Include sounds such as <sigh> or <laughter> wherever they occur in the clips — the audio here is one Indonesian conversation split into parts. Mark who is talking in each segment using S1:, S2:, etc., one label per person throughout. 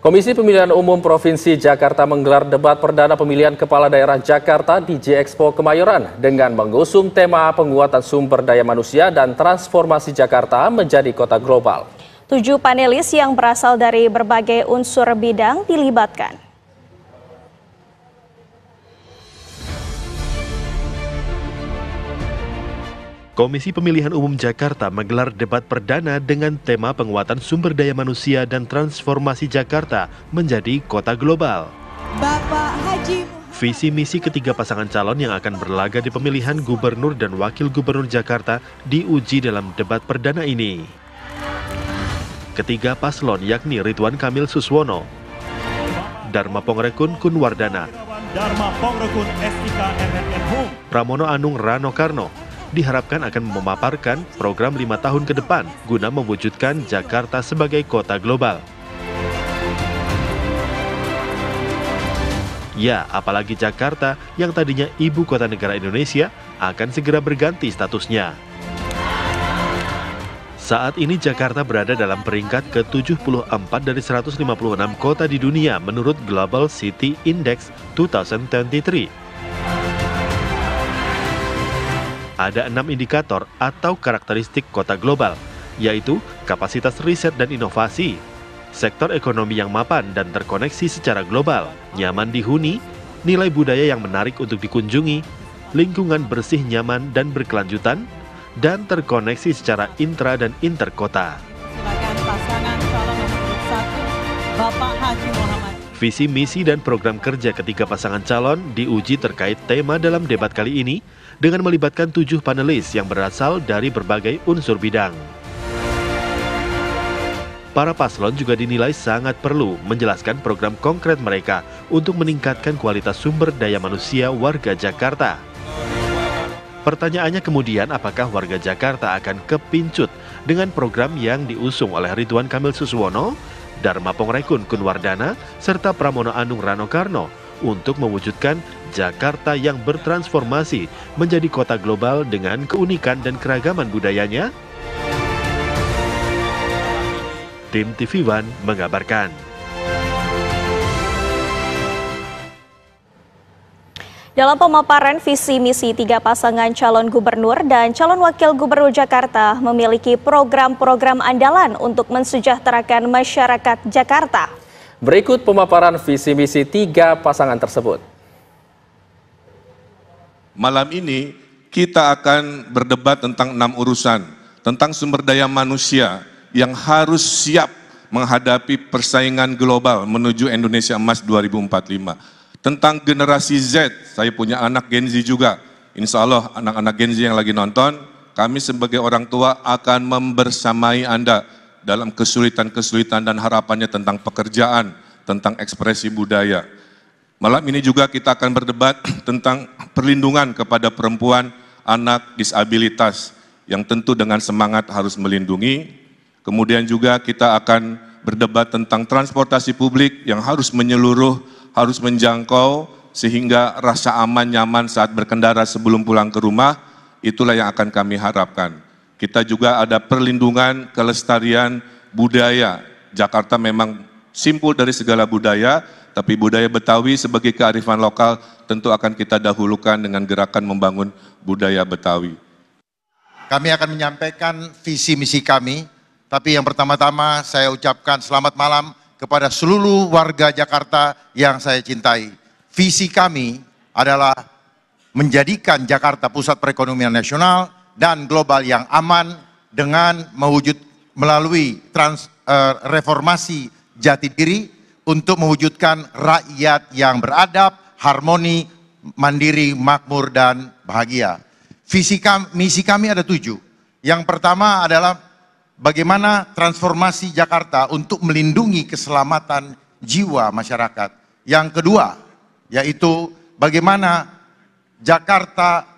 S1: Komisi Pemilihan Umum Provinsi Jakarta menggelar debat perdana pemilihan kepala daerah Jakarta di J-Expo Kemayoran dengan mengusung tema penguatan sumber daya manusia dan transformasi Jakarta menjadi kota global.
S2: Tujuh panelis yang berasal dari berbagai unsur bidang dilibatkan.
S3: Komisi Pemilihan Umum Jakarta menggelar debat perdana dengan tema penguatan sumber daya manusia dan transformasi Jakarta menjadi kota global.
S2: Bapak Haji
S3: Visi misi ketiga pasangan calon yang akan berlaga di pemilihan gubernur dan wakil gubernur Jakarta diuji dalam debat perdana ini. Ketiga paslon yakni Ridwan Kamil Suswono, Dharma Pongrekun Kunwardana, SIK Pramono Anung Rano Karno, diharapkan akan memaparkan program lima tahun ke depan guna mewujudkan Jakarta sebagai kota global. Ya, apalagi Jakarta yang tadinya ibu kota negara Indonesia akan segera berganti statusnya. Saat ini Jakarta berada dalam peringkat ke-74 dari 156 kota di dunia menurut Global City Index 2023 ada enam indikator atau karakteristik kota global, yaitu kapasitas riset dan inovasi, sektor ekonomi yang mapan dan terkoneksi secara global, nyaman dihuni, nilai budaya yang menarik untuk dikunjungi, lingkungan bersih nyaman dan berkelanjutan, dan terkoneksi secara intra dan interkota. Silakan
S2: Bapak Haji Muhammad.
S3: Visi misi dan program kerja ketiga pasangan calon diuji terkait tema dalam debat kali ini dengan melibatkan tujuh panelis yang berasal dari berbagai unsur bidang. Para paslon juga dinilai sangat perlu menjelaskan program konkret mereka untuk meningkatkan kualitas sumber daya manusia warga Jakarta. Pertanyaannya kemudian apakah warga Jakarta akan kepincut dengan program yang diusung oleh Ridwan Kamil Suswono Dharma Pongrekun Kunwardana, serta Pramono Anung Rano Karno untuk mewujudkan Jakarta yang bertransformasi menjadi kota global dengan keunikan dan keragaman budayanya? Tim TV One mengabarkan.
S2: Dalam pemaparan visi misi tiga pasangan calon gubernur dan calon wakil gubernur Jakarta memiliki program-program andalan untuk mensejahterakan masyarakat Jakarta.
S1: Berikut pemaparan visi misi tiga pasangan tersebut.
S2: Malam ini kita akan berdebat tentang enam urusan, tentang sumber daya manusia yang harus siap menghadapi persaingan global menuju Indonesia Emas 2045 tentang generasi Z, saya punya anak Gen Z juga. Insya Allah anak-anak Gen Z yang lagi nonton, kami sebagai orang tua akan membersamai Anda dalam kesulitan-kesulitan dan harapannya tentang pekerjaan, tentang ekspresi budaya. Malam ini juga kita akan berdebat <clears throat> tentang perlindungan kepada perempuan anak disabilitas yang tentu dengan semangat harus melindungi. Kemudian juga kita akan berdebat tentang transportasi publik yang harus menyeluruh harus menjangkau sehingga rasa aman nyaman saat berkendara sebelum pulang ke rumah itulah yang akan kami harapkan. Kita juga ada perlindungan kelestarian budaya. Jakarta memang simpul dari segala budaya, tapi budaya Betawi sebagai kearifan lokal tentu akan kita dahulukan dengan gerakan membangun budaya Betawi.
S4: Kami akan menyampaikan visi misi kami, tapi yang pertama-tama saya ucapkan selamat malam kepada seluruh warga Jakarta yang saya cintai. Visi kami adalah menjadikan Jakarta pusat perekonomian nasional dan global yang aman dengan mewujud melalui trans, uh, reformasi jati diri untuk mewujudkan rakyat yang beradab, harmoni, mandiri, makmur dan bahagia. Visi kami, misi kami ada tujuh. Yang pertama adalah bagaimana transformasi Jakarta untuk melindungi keselamatan jiwa masyarakat. Yang kedua, yaitu bagaimana Jakarta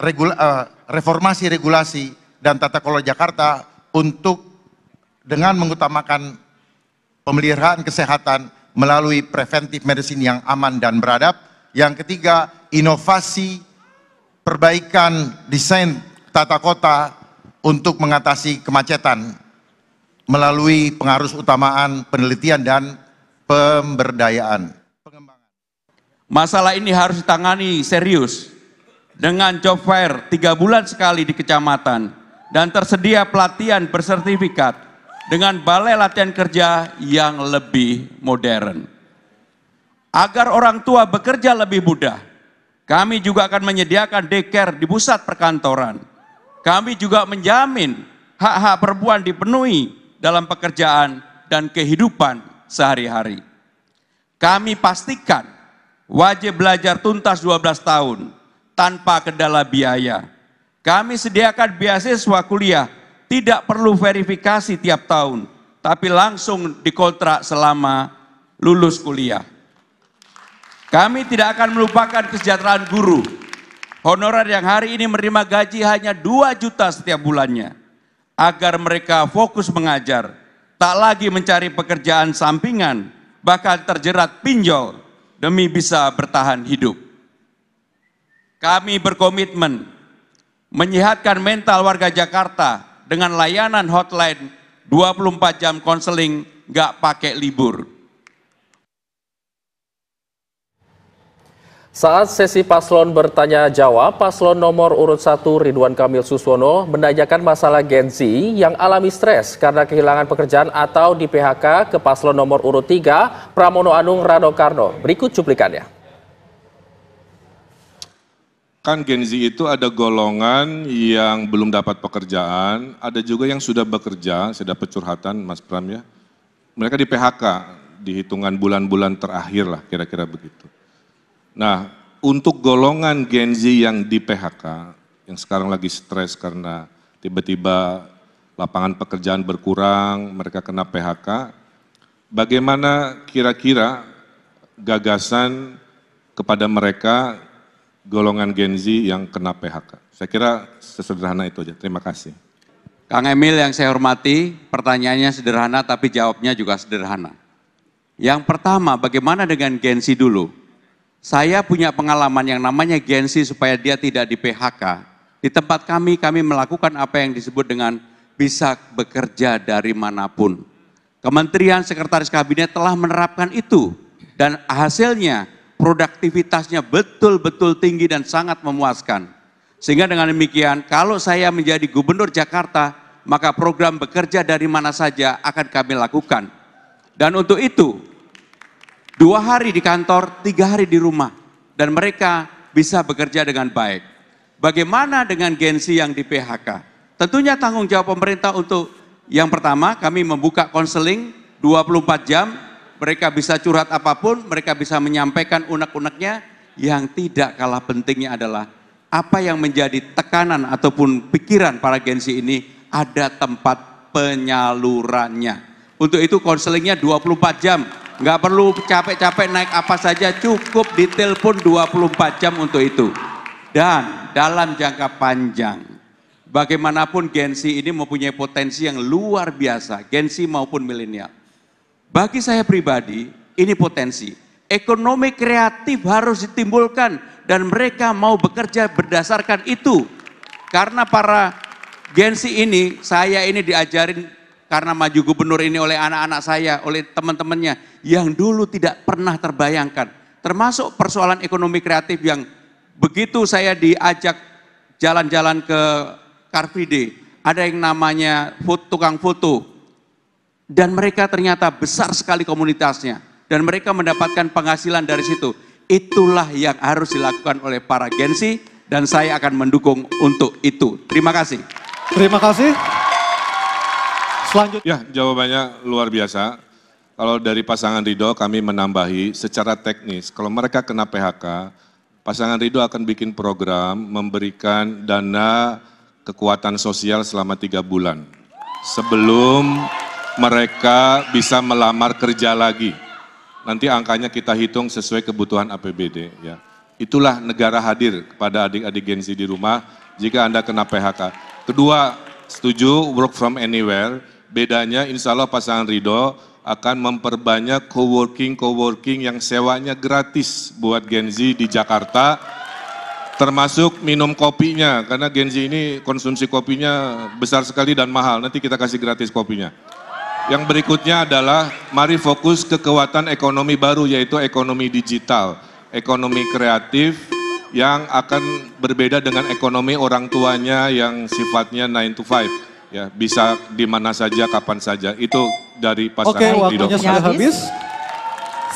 S4: regula, eh, reformasi regulasi dan tata kelola Jakarta untuk dengan mengutamakan pemeliharaan kesehatan melalui preventif medicine yang aman dan beradab. Yang ketiga, inovasi perbaikan desain tata kota untuk mengatasi kemacetan melalui pengarus utamaan penelitian dan pemberdayaan. Masalah ini harus ditangani serius
S1: dengan job fair tiga bulan sekali di kecamatan dan tersedia pelatihan bersertifikat dengan balai latihan kerja yang lebih modern. Agar orang tua bekerja lebih mudah, kami juga akan menyediakan deker di pusat perkantoran kami juga menjamin hak-hak perempuan dipenuhi dalam pekerjaan dan kehidupan sehari-hari. Kami pastikan wajib belajar tuntas 12 tahun tanpa kendala biaya. Kami sediakan beasiswa kuliah, tidak perlu verifikasi tiap tahun, tapi langsung dikontrak selama lulus kuliah. Kami tidak akan melupakan kesejahteraan guru, Honorer yang hari ini menerima gaji hanya 2 juta setiap bulannya. Agar mereka fokus mengajar, tak lagi mencari pekerjaan sampingan, bahkan terjerat pinjol demi bisa bertahan hidup. Kami berkomitmen menyehatkan mental warga Jakarta dengan layanan hotline 24 jam konseling gak pakai libur. Saat sesi paslon bertanya jawab, paslon nomor urut 1 Ridwan Kamil Suswono menanyakan masalah Gen Z yang alami stres karena kehilangan pekerjaan atau di PHK ke paslon nomor urut 3 Pramono Anung Rano Karno. Berikut cuplikannya.
S2: Kan Gen Z itu ada golongan yang belum dapat pekerjaan, ada juga yang sudah bekerja, saya dapat curhatan Mas Pram ya. Mereka di PHK, di hitungan bulan-bulan terakhir lah kira-kira begitu. Nah, untuk golongan Gen Z yang di PHK, yang sekarang lagi stres karena tiba-tiba lapangan pekerjaan berkurang, mereka kena PHK, bagaimana kira-kira gagasan kepada mereka golongan
S1: Gen Z yang kena PHK? Saya kira sesederhana itu aja. Terima kasih. Kang Emil yang saya hormati, pertanyaannya sederhana tapi jawabnya juga sederhana. Yang pertama, bagaimana dengan Gen Z dulu? Saya punya pengalaman yang namanya Gensi supaya dia tidak di PHK. Di tempat kami, kami melakukan apa yang disebut dengan bisa bekerja dari manapun. Kementerian Sekretaris Kabinet telah menerapkan itu. Dan hasilnya produktivitasnya betul-betul tinggi dan sangat memuaskan. Sehingga dengan demikian, kalau saya menjadi gubernur Jakarta, maka program bekerja dari mana saja akan kami lakukan. Dan untuk itu, Dua hari di kantor, tiga hari di rumah. Dan mereka bisa bekerja dengan baik. Bagaimana dengan gengsi yang di PHK? Tentunya tanggung jawab pemerintah untuk yang pertama kami membuka konseling 24 jam. Mereka bisa curhat apapun, mereka bisa menyampaikan unek-uneknya. Yang tidak kalah pentingnya adalah apa yang menjadi tekanan ataupun pikiran para gengsi ini ada tempat penyalurannya. Untuk itu konselingnya 24 jam Nggak perlu capek-capek naik apa saja, cukup detail pun 24 jam untuk itu. Dan dalam jangka panjang, bagaimanapun Gensi ini mempunyai potensi yang luar biasa, Gensi maupun milenial. Bagi saya pribadi, ini potensi. Ekonomi kreatif harus ditimbulkan dan mereka mau bekerja berdasarkan itu. Karena para Gensi ini, saya ini diajarin karena maju gubernur ini oleh anak-anak saya, oleh teman-temannya yang dulu tidak pernah terbayangkan. Termasuk persoalan ekonomi kreatif yang begitu saya diajak jalan-jalan ke Car Free Day, ada yang namanya food, tukang foto. Dan mereka ternyata besar sekali komunitasnya. Dan mereka mendapatkan penghasilan dari situ. Itulah yang harus dilakukan oleh para gensi dan saya akan mendukung untuk itu. Terima kasih. Terima kasih.
S2: Selanjutnya. Ya, jawabannya luar biasa. Kalau dari pasangan Ridho kami menambahi secara teknis, kalau mereka kena PHK, pasangan Ridho akan bikin program memberikan dana kekuatan sosial selama tiga bulan. Sebelum mereka bisa melamar kerja lagi. Nanti angkanya kita hitung sesuai kebutuhan APBD. Ya. Itulah negara hadir kepada adik-adik Gen Z di rumah jika Anda kena PHK. Kedua, setuju work from anywhere Bedanya insya Allah pasangan Ridho akan memperbanyak coworking-coworking yang sewanya gratis buat Gen Z di Jakarta, termasuk minum kopinya, karena Gen Z ini konsumsi kopinya besar sekali dan mahal, nanti kita kasih gratis kopinya. Yang berikutnya adalah mari fokus ke kekuatan ekonomi baru yaitu ekonomi digital, ekonomi kreatif yang akan berbeda dengan ekonomi orang tuanya yang sifatnya 9 to 5 ya bisa di mana saja kapan saja itu dari pasangan Oke, waktunya sudah habis.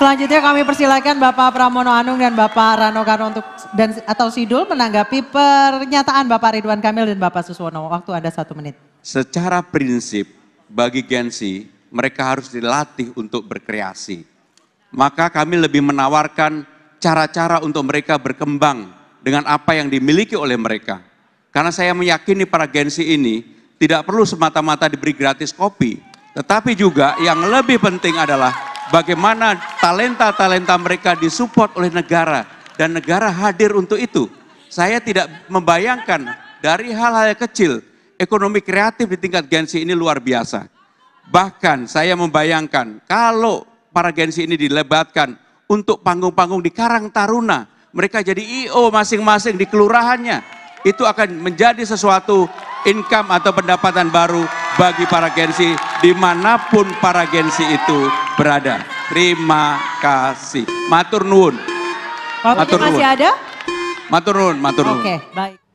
S1: Selanjutnya kami persilakan Bapak Pramono Anung dan Bapak Rano Karno untuk dan atau Sidul menanggapi pernyataan Bapak Ridwan Kamil dan Bapak Suswono. Waktu ada satu menit. Secara prinsip bagi Gensi mereka harus dilatih untuk berkreasi. Maka kami lebih menawarkan cara-cara untuk mereka berkembang dengan apa yang dimiliki oleh mereka. Karena saya meyakini para Gensi ini tidak perlu semata-mata diberi gratis kopi, tetapi juga yang lebih penting adalah bagaimana talenta-talenta mereka disupport oleh negara dan negara hadir untuk itu. Saya tidak membayangkan dari hal-hal kecil ekonomi kreatif di tingkat Gensi ini luar biasa. Bahkan saya membayangkan kalau para Gensi ini dilebatkan untuk panggung-panggung di Karang Taruna, mereka jadi IO masing-masing di kelurahannya. Itu akan menjadi sesuatu income atau pendapatan baru bagi para gensi dimanapun para gensi itu berada. Terima kasih. Matur nuwun. Matur nuwun. Masih ada? Matur nuwun, matur nuwun.
S3: Oke, okay, baik.